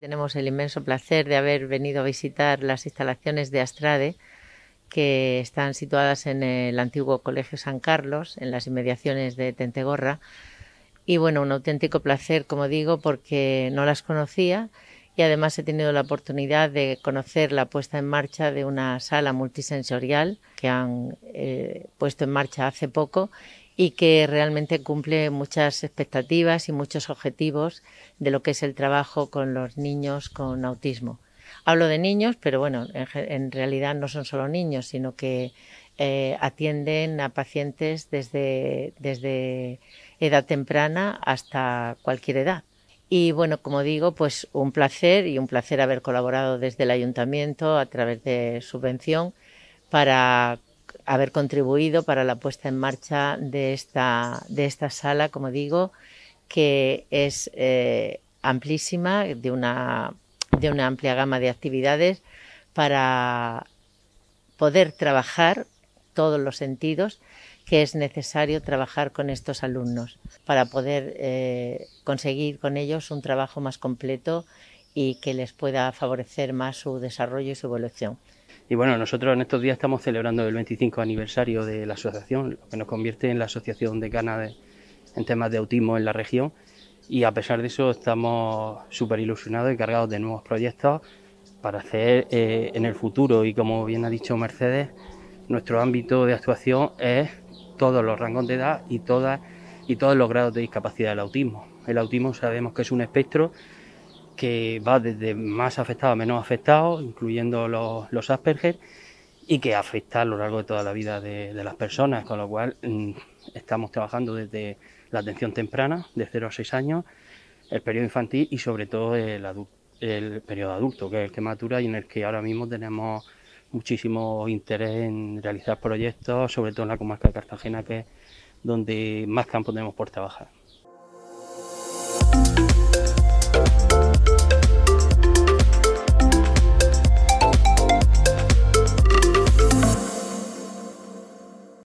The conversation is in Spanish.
Tenemos el inmenso placer de haber venido a visitar las instalaciones de Astrade, que están situadas en el antiguo Colegio San Carlos, en las inmediaciones de Tentegorra. Y bueno, un auténtico placer, como digo, porque no las conocía y además he tenido la oportunidad de conocer la puesta en marcha de una sala multisensorial que han eh, puesto en marcha hace poco y que realmente cumple muchas expectativas y muchos objetivos de lo que es el trabajo con los niños con autismo. Hablo de niños, pero bueno, en, realidad no son solo niños, sino que eh, atienden a pacientes desde edad temprana hasta cualquier edad. Y bueno, como digo, pues un placer y un placer haber colaborado desde el ayuntamiento a través de subvención para haber contribuido para la puesta en marcha de esta, de esta sala, como digo, que es eh, amplísima, de una, de una amplia gama de actividades para poder trabajar todos los sentidos que es necesario trabajar con estos alumnos para poder eh, conseguir con ellos un trabajo más completo y que les pueda favorecer más su desarrollo y su evolución. Y bueno, nosotros en estos días estamos celebrando el 25 aniversario de la asociación, lo que nos convierte en la asociación de de, en temas de autismo en la región. Y a pesar de eso, estamos súper ilusionados y cargados de nuevos proyectos para hacer eh, en el futuro. Y como bien ha dicho Mercedes, nuestro ámbito de actuación es todos los rangos de edad y, todas, y todos los grados de discapacidad del autismo. El autismo sabemos que es un espectro que va desde más afectado a menos afectado, incluyendo los, Asperger, y que afecta a lo largo de toda la vida de, las personas, con lo cual mm, estamos trabajando desde la atención temprana, de 0 a 6 años, el periodo infantil y sobre todo el, periodo adulto, que es el que matura y en el que ahora mismo tenemos muchísimo interés en realizar proyectos, sobre todo en la comarca de Cartagena, que es donde más campo tenemos por trabajar.